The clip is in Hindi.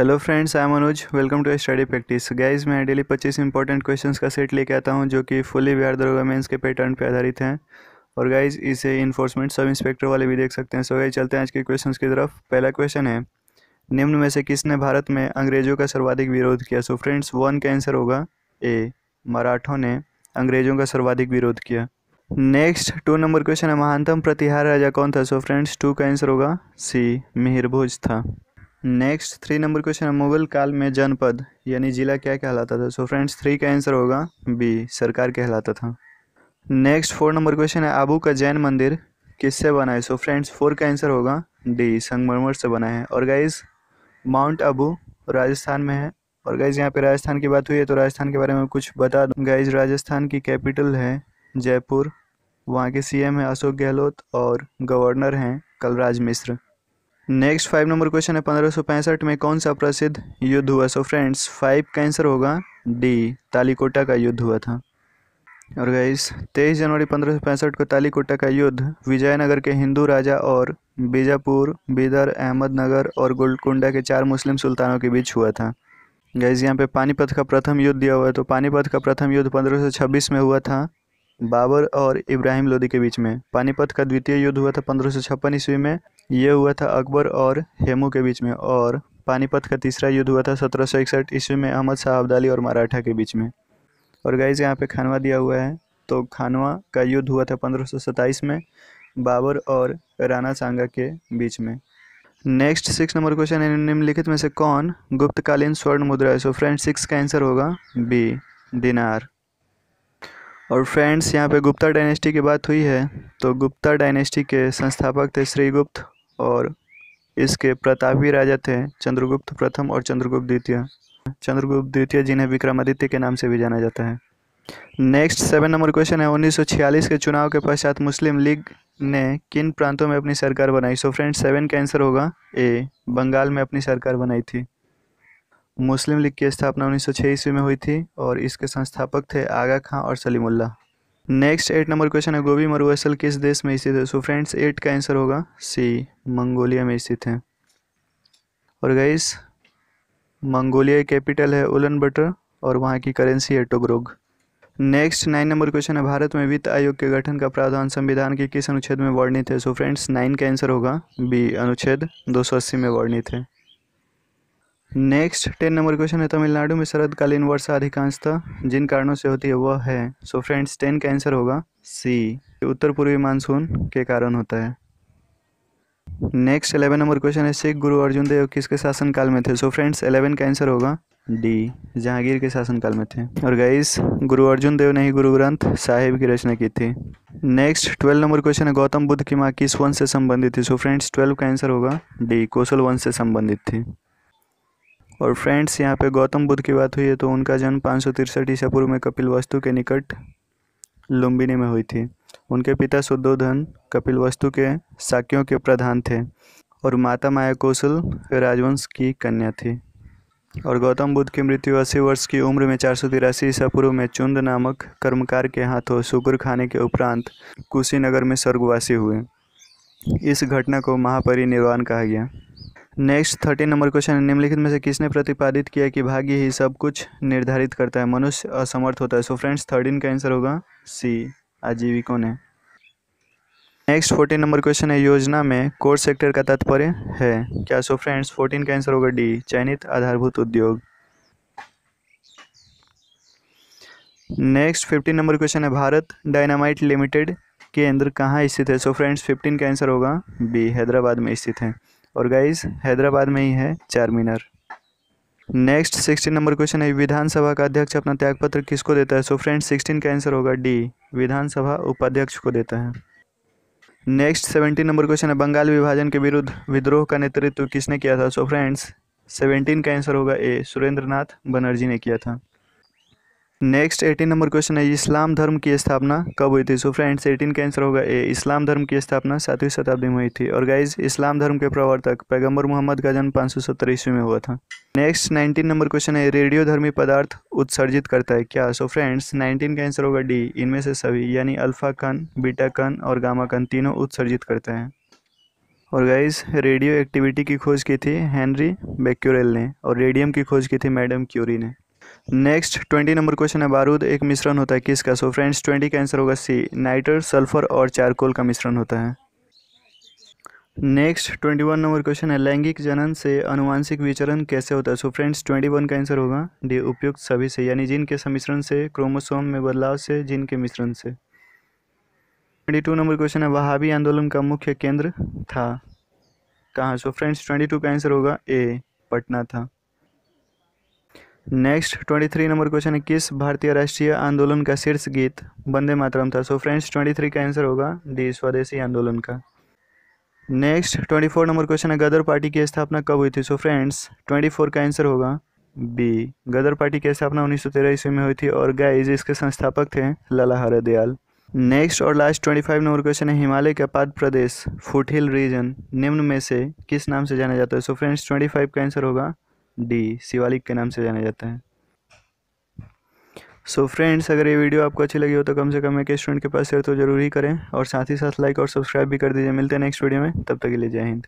hello friends I Manoj welcome to study practice guys मैं डेली पच्चीस इंपॉर्टेंट क्वेश्चंस का सेट लेके आता हूं जो कि फुली बिहार दरोगा मेंस के पैटर्न पे आधारित हैं और गाइस इसे इन्फोर्समेंट सब इंस्पेक्टर वाले भी देख सकते हैं सो गाइस चलते हैं आज के क्वेश्चंस की तरफ पहला क्वेश्चन है निम्न में से किसने भारत में अंग्रेजों का सर्वाधिक विरोध किया सो फ्रेंड्स वन का आंसर होगा ए मराठों ने अंग्रेजों का सर्वाधिक विरोध किया नेक्स्ट टू नंबर क्वेश्चन है महानतम प्रतिहार राजा कौन था सो फ्रेंड्स टू का आंसर होगा सी मिहिर भोज था नेक्स्ट थ्री नंबर क्वेश्चन है मुगल काल में जनपद यानी ज़िला क्या कहलाता था सो फ्रेंड्स थ्री का आंसर होगा बी सरकार कहलाता था नेक्स्ट फोर नंबर क्वेश्चन है आबू का जैन मंदिर किससे बना है सो फ्रेंड्स फोर का आंसर होगा डी संगमरमर से बना है और गाइज माउंट आबू राजस्थान में है और गाइज यहाँ पे राजस्थान की बात हुई है तो राजस्थान के बारे में कुछ बता दूँ गाइज राजस्थान की कैपिटल है जयपुर वहाँ के सीएम है अशोक गहलोत और गवर्नर हैं Kalraj Mishra next five number question है पंद्रह सौ पैंसठ में कौन सा प्रसिद्ध युद्ध हुआ सो फ्रेंड्स फाइव का आंसर होगा डी तालीकोटा का युद्ध हुआ था और गाइस तेईस जनवरी पंद्रह सौ पैंसठ को तालीकोटा का युद्ध विजयनगर के हिंदू राजा और बीजापुर बीदर अहमदनगर और गोलकुंडा के चार मुस्लिम सुल्तानों के बीच हुआ था गाइस यहाँ पे पानीपत का प्रथम युद्ध दिया हुआ है तो पानीपत का प्रथम युद्ध पंद्रह में हुआ था बाबर और इब्राहिम लोदी के बीच में पानीपत का द्वितीय युद्ध हुआ था पंद्रह सौ छप्पन ईस्वी में यह हुआ था अकबर और हेमू के बीच में और पानीपत का तीसरा युद्ध हुआ था सत्रह सौ इकसठ ईस्वी में अहमद शाह अब्दाली और मराठा के बीच में और गाइज यहाँ पे खानवा दिया हुआ है तो खानवा का युद्ध हुआ था पंद्रह सौ में बाबर और राणा सांगा के बीच में नेक्स्ट सिक्स नंबर क्वेश्चन है निम्नलिखित में से कौन गुप्तकालीन स्वर्ण मुद्रा है सो फ्रेंड सिक्स का आंसर होगा बी दिनार और फ्रेंड्स यहाँ पे गुप्ता डायनेस्टी की बात हुई है तो गुप्ता डायनेस्टी के संस्थापक थे श्रीगुप्त और इसके प्रतापी राजा थे चंद्रगुप्त प्रथम और चंद्रगुप्त द्वितीय चंद्रगुप्त द्वितीय जिन्हें विक्रमादित्य के नाम से भी जाना जाता है नेक्स्ट सेवन नंबर क्वेश्चन है 1946 के चुनाव के पश्चात मुस्लिम लीग ने किन प्रांतों में अपनी सरकार बनाई सो फ्रेंड्स सेवन का आंसर होगा ए बंगाल में अपनी सरकार बनाई थी मुस्लिम लीग की स्थापना उन्नीस सौ ईस्वी में हुई थी और इसके संस्थापक थे आगा खां और Salimullah next eight number question है गोभी मरुअसल किस देश में स्थित है सो फ्रेंड्स एट का आंसर होगा सी मंगोलिया में स्थित है और गाइस मंगोलिया कैपिटल है उलन बटर और वहाँ की करेंसी है Togrog next nine number question है भारत में वित्त आयोग के गठन का प्रावधान संविधान के किस अनुच्छेद में वर्णित है सो फ्रेंड्स नाइन का आंसर होगा बी अनुच्छेद दो में वर्णित है नेक्स्ट टेन नंबर क्वेश्चन है तमिलनाडु में शरदकालीन वर्षा अधिकांशतः जिन कारणों से होती है वह है सो फ्रेंड्स टेन का आंसर होगा सी उत्तर पूर्वी मानसून के कारण होता है नेक्स्ट इलेवन नंबर क्वेश्चन है सिख गुरु अर्जुन देव किसके शासनकाल में थे सो फ्रेंड्स एलेवन का आंसर होगा डी जहांगीर के शासनकाल में थे और गाइस गुरु अर्जुन देव ने ही गुरु ग्रंथ साहिब की रचना की थी नेक्स्ट ट्वेल्व नंबर क्वेश्चन है गौतम बुद्ध की माँ किस वंश से संबंधित थी सो फ्रेंड्स ट्वेल्व का आंसर होगा डी कौशल वंश से संबंधित थी और फ्रेंड्स यहाँ पे गौतम बुद्ध की बात हुई है तो उनका जन्म पाँच सौ तिरसठ ईसा पूर्व में कपिल वस्तु के निकट लुम्बिनी में हुई थी उनके पिता शुद्धोधन कपिल वस्तु के साक्यों के प्रधान थे और माता माया कौशल राजवंश की कन्या थी और गौतम बुद्ध की मृत्यु अस्सी वर्ष की उम्र में चार सौ तिरासी ईसा पूर्व में चुंद नामक कर्मकार के हाथों शुक्र खाने के उपरांत कुशीनगर में स्वर्गवासी हुए इस घटना को महापरिनिर्वाण कहा गया नेक्स्ट थर्टीन नंबर क्वेश्चन है निम्नलिखित में से किसने प्रतिपादित किया कि भाग्य ही सब कुछ निर्धारित करता है मनुष्य असमर्थ होता है सो फ्रेंड्स थर्टीन का आंसर होगा सी आजीविकों ने नेक्स्ट फोर्टीन नंबर क्वेश्चन है योजना में कोर सेक्टर का तात्पर्य है क्या सो फ्रेंड्स फोर्टीन का आंसर होगा डी चयनित आधारभूत उद्योग नेक्स्ट फिफ्टीन नंबर क्वेश्चन है भारत डायनामाइट लिमिटेड केंद्र कहाँ स्थित है सो फ्रेंड्स फिफ्टीन का आंसर होगा बी हैदराबाद में स्थित है और गाइस हैदराबाद में ही है Charminar next sixteen number question है विधानसभा का अध्यक्ष अपना त्यागपत्र किसको देता है सो फ्रेंड सिक्सटीन का आंसर होगा डी विधानसभा उपाध्यक्ष को देता है नेक्स्ट सेवेंटीन नंबर क्वेश्चन है बंगाल विभाजन के विरुद्ध विद्रोह का नेतृत्व किसने किया था सो फ्रेंड्स सेवेंटीन का आंसर होगा ए सुरेंद्र नाथ बनर्जी ने किया था नेक्स्ट एटीन नंबर क्वेश्चन है इस्लाम धर्म की स्थापना कब हुई थी सो फ्रेंड्स एटीन का आंसर होगा ए इस्लाम धर्म की स्थापना सातवीं शताब्दी में हुई थी और गाइज इस्लाम धर्म के प्रवर्तक पैगंबर मोहम्मद का जन्म पाँच सौ ईस्वी में हुआ था नेक्स्ट नाइनटीन नंबर क्वेश्चन है रेडियो धर्मी पदार्थ उत्सर्जित करता है क्या सो फ्रेंड्स नाइनटीन का आंसर होगा डी इनमें से सभी यानी अल्फा कन बीटा कन और गामा कन तीनों उत्सर्जित करते हैं और गाइज रेडियो एक्टिविटी की खोज की थी हैंनरी बेक्यूरेल ने और रेडियम की खोज की थी मैडम क्यूरी ने नेक्स्ट ट्वेंटी नंबर क्वेश्चन है बारूद एक मिश्रण होता है किसका सो फ्रेंड्स ट्वेंटी का आंसर होगा सी नाइटर सल्फर और चारकोल का मिश्रण होता है next twenty one number question है लैंगिक जनन से अनुवांशिक विचरण कैसे होता है सो फ्रेंड्स ट्वेंटी वन का आंसर होगा डी उपयुक्त सभी से यानी जिनके समिश्रण से क्रोमोसोम में बदलाव से जिनके मिश्रण से ट्वेंटी टू नंबर क्वेश्चन है वहावी आंदोलन का मुख्य केंद्र था कहाँ सो फ्रेंड्स ट्वेंटी टू का आंसर होगा ए पटना था next twenty three number question है किस भारतीय राष्ट्रीय आंदोलन का शीर्ष गीत वंदे मातरम था सो फ्रेंड्स ट्वेंटी थ्री का आंसर होगा डी स्वदेशी आंदोलन का next twenty four number question है गदर पार्टी की स्थापना कब हुई थी सो फ्रेंड्स ट्वेंटी फोर का आंसर होगा बी गदर पार्टी की स्थापना उन्नीस सौ तेरह ईस्वी में हुई थी और गाइज इसके संस्थापक थे लाला हरदयाल नेक्स्ट और last twenty five number question है हिमालय का पाद प्रदेश फुटहिल रीजन निम्न में से किस नाम से जाना जाता है सो फ्रेंड्स ट्वेंटी फाइव का आंसर होगा डी शिवालिक के नाम से जाना जाता है सो so फ्रेंड्स अगर ये वीडियो आपको अच्छी लगी हो तो कम से कम एक स्टूडेंट के पास शेयर तो जरूर ही करें और साथ ही साथ लाइक और सब्सक्राइब भी कर दीजिए मिलते हैं नेक्स्ट वीडियो में तब तक के लिए जय हिंद